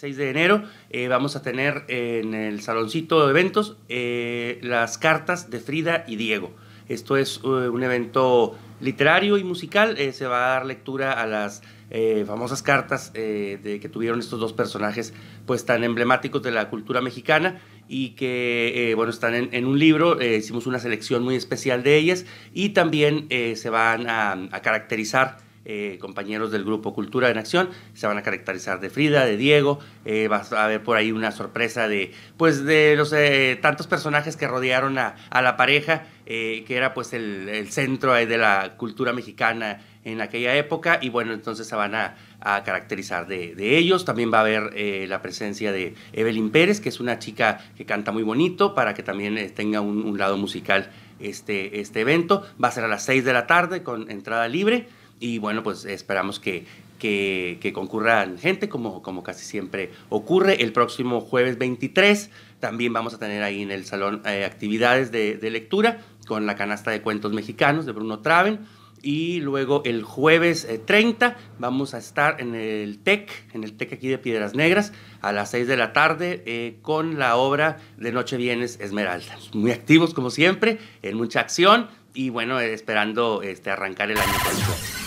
6 de enero eh, vamos a tener en el saloncito de eventos eh, las cartas de Frida y Diego. Esto es eh, un evento literario y musical. se va a dar lectura a las famosas cartas de, que tuvieron estos dos personajes pues tan emblemáticos de la cultura mexicana y que bueno están en, un libro. hicimos una selección muy especial de ellas y también se van a caracterizar eh, compañeros del grupo Cultura en Acción, se van a caracterizar de Frida, de Diego, eh, va a haber por ahí una sorpresa de, pues, de los eh, tantos personajes que rodearon a, la pareja, que era pues el, centro de la cultura mexicana en aquella época y bueno, entonces se van a, caracterizar de, ellos. También va a haber la presencia de Evelyn Pérez, que es una chica que canta muy bonito, para que también tenga un, lado musical este, este evento. Va a ser a las 6 de la tarde con entrada libre. Y bueno, pues esperamos que, que, concurran gente, como, como casi siempre ocurre. El próximo jueves 23 también vamos a tener ahí en el salón eh, actividades de, lectura con la canasta de cuentos mexicanos de Bruno Traven. Y luego el jueves 30 eh, vamos a estar en el TEC, en el TEC aquí de Piedras Negras, a las 6 de la tarde eh, con la obra de Noche Vienes Esmeralda. Muy activos como siempre, en mucha acción y bueno, esperando este, arrancar el año con